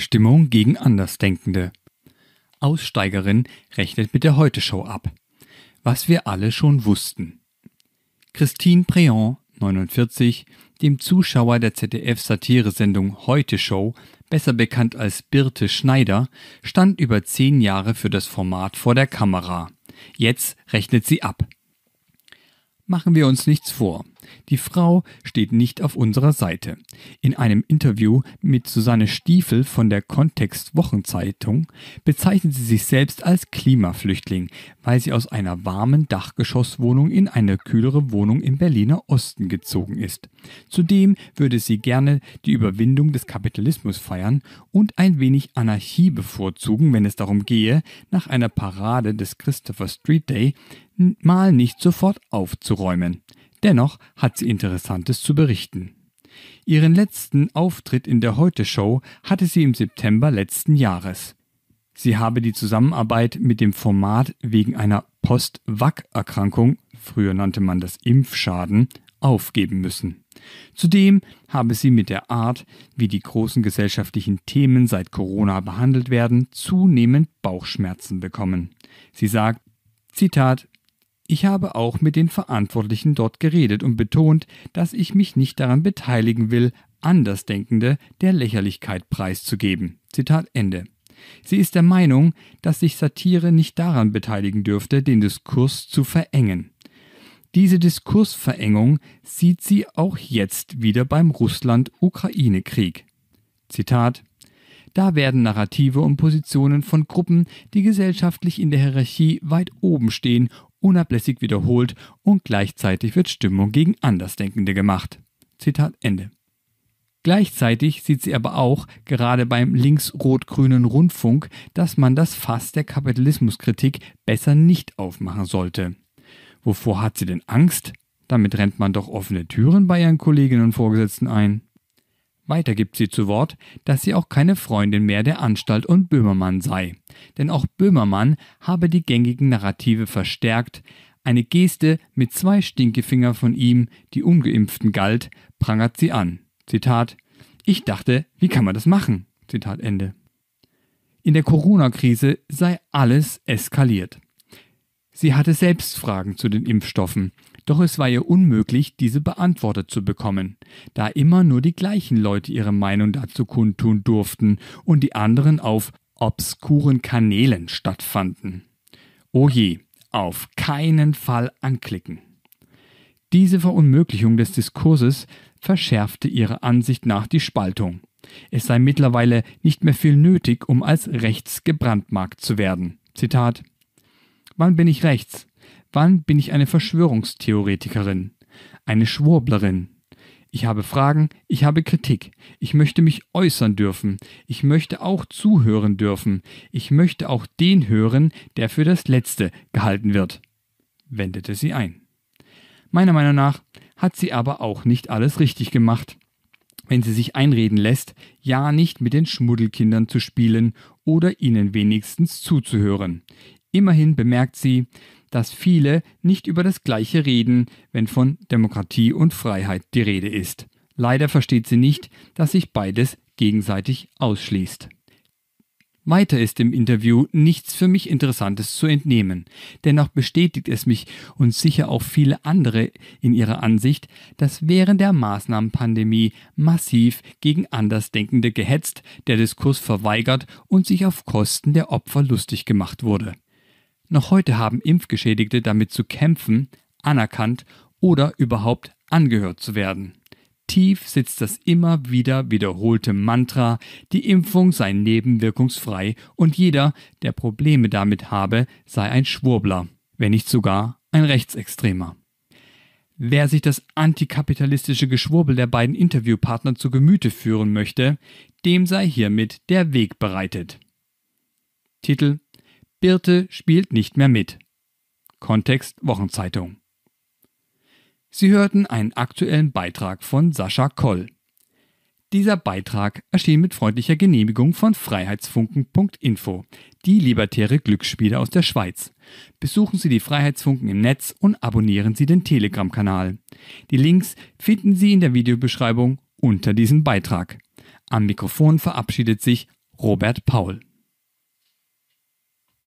Stimmung gegen Andersdenkende. Aussteigerin rechnet mit der Heute-Show ab. Was wir alle schon wussten. Christine Préant, 49, dem Zuschauer der ZDF-Satiresendung Heute Show, besser bekannt als Birte Schneider, stand über zehn Jahre für das Format vor der Kamera. Jetzt rechnet sie ab. Machen wir uns nichts vor. Die Frau steht nicht auf unserer Seite. In einem Interview mit Susanne Stiefel von der Kontext Wochenzeitung bezeichnet sie sich selbst als Klimaflüchtling, weil sie aus einer warmen Dachgeschosswohnung in eine kühlere Wohnung im Berliner Osten gezogen ist. Zudem würde sie gerne die Überwindung des Kapitalismus feiern und ein wenig Anarchie bevorzugen, wenn es darum gehe, nach einer Parade des Christopher Street Day mal nicht sofort aufzuräumen. Dennoch hat sie Interessantes zu berichten. Ihren letzten Auftritt in der Heute Show hatte sie im September letzten Jahres. Sie habe die Zusammenarbeit mit dem Format wegen einer Post-Wack-Erkrankung, früher nannte man das Impfschaden, aufgeben müssen. Zudem habe sie mit der Art, wie die großen gesellschaftlichen Themen seit Corona behandelt werden, zunehmend Bauchschmerzen bekommen. Sie sagt, Zitat, ich habe auch mit den Verantwortlichen dort geredet und betont, dass ich mich nicht daran beteiligen will, Andersdenkende der Lächerlichkeit preiszugeben. Zitat Ende. Sie ist der Meinung, dass sich Satire nicht daran beteiligen dürfte, den Diskurs zu verengen. Diese Diskursverengung sieht sie auch jetzt wieder beim Russland-Ukraine-Krieg. Zitat da werden Narrative und Positionen von Gruppen, die gesellschaftlich in der Hierarchie weit oben stehen, unablässig wiederholt und gleichzeitig wird Stimmung gegen Andersdenkende gemacht. Zitat Ende. Gleichzeitig sieht sie aber auch, gerade beim links-rot-grünen Rundfunk, dass man das Fass der Kapitalismuskritik besser nicht aufmachen sollte. Wovor hat sie denn Angst? Damit rennt man doch offene Türen bei ihren Kolleginnen und Vorgesetzten ein. Weiter gibt sie zu Wort, dass sie auch keine Freundin mehr der Anstalt und Böhmermann sei. Denn auch Böhmermann habe die gängigen Narrative verstärkt. Eine Geste mit zwei Stinkefinger von ihm, die ungeimpften galt, prangert sie an. Zitat: Ich dachte, wie kann man das machen? Zitat Ende. In der Corona-Krise sei alles eskaliert. Sie hatte selbst Fragen zu den Impfstoffen, doch es war ihr unmöglich, diese beantwortet zu bekommen, da immer nur die gleichen Leute ihre Meinung dazu kundtun durften und die anderen auf obskuren Kanälen stattfanden. Oh je, auf keinen Fall anklicken. Diese Verunmöglichung des Diskurses verschärfte ihrer Ansicht nach die Spaltung. Es sei mittlerweile nicht mehr viel nötig, um als rechts gebrandmarkt zu werden. Zitat Wann bin ich rechts? Wann bin ich eine Verschwörungstheoretikerin? Eine Schwurblerin? Ich habe Fragen, ich habe Kritik, ich möchte mich äußern dürfen, ich möchte auch zuhören dürfen, ich möchte auch den hören, der für das Letzte gehalten wird, wendete sie ein. Meiner Meinung nach hat sie aber auch nicht alles richtig gemacht, wenn sie sich einreden lässt, ja nicht mit den Schmuddelkindern zu spielen oder ihnen wenigstens zuzuhören, Immerhin bemerkt sie, dass viele nicht über das Gleiche reden, wenn von Demokratie und Freiheit die Rede ist. Leider versteht sie nicht, dass sich beides gegenseitig ausschließt. Weiter ist im Interview nichts für mich Interessantes zu entnehmen. Dennoch bestätigt es mich und sicher auch viele andere in ihrer Ansicht, dass während der Maßnahmenpandemie massiv gegen Andersdenkende gehetzt, der Diskurs verweigert und sich auf Kosten der Opfer lustig gemacht wurde. Noch heute haben Impfgeschädigte damit zu kämpfen, anerkannt oder überhaupt angehört zu werden. Tief sitzt das immer wieder wiederholte Mantra, die Impfung sei nebenwirkungsfrei und jeder, der Probleme damit habe, sei ein Schwurbler, wenn nicht sogar ein Rechtsextremer. Wer sich das antikapitalistische Geschwurbel der beiden Interviewpartner zu Gemüte führen möchte, dem sei hiermit der Weg bereitet. Titel Birte spielt nicht mehr mit. Kontext Wochenzeitung. Sie hörten einen aktuellen Beitrag von Sascha Koll. Dieser Beitrag erschien mit freundlicher Genehmigung von freiheitsfunken.info, die libertäre Glücksspiele aus der Schweiz. Besuchen Sie die Freiheitsfunken im Netz und abonnieren Sie den Telegram-Kanal. Die Links finden Sie in der Videobeschreibung unter diesem Beitrag. Am Mikrofon verabschiedet sich Robert Paul.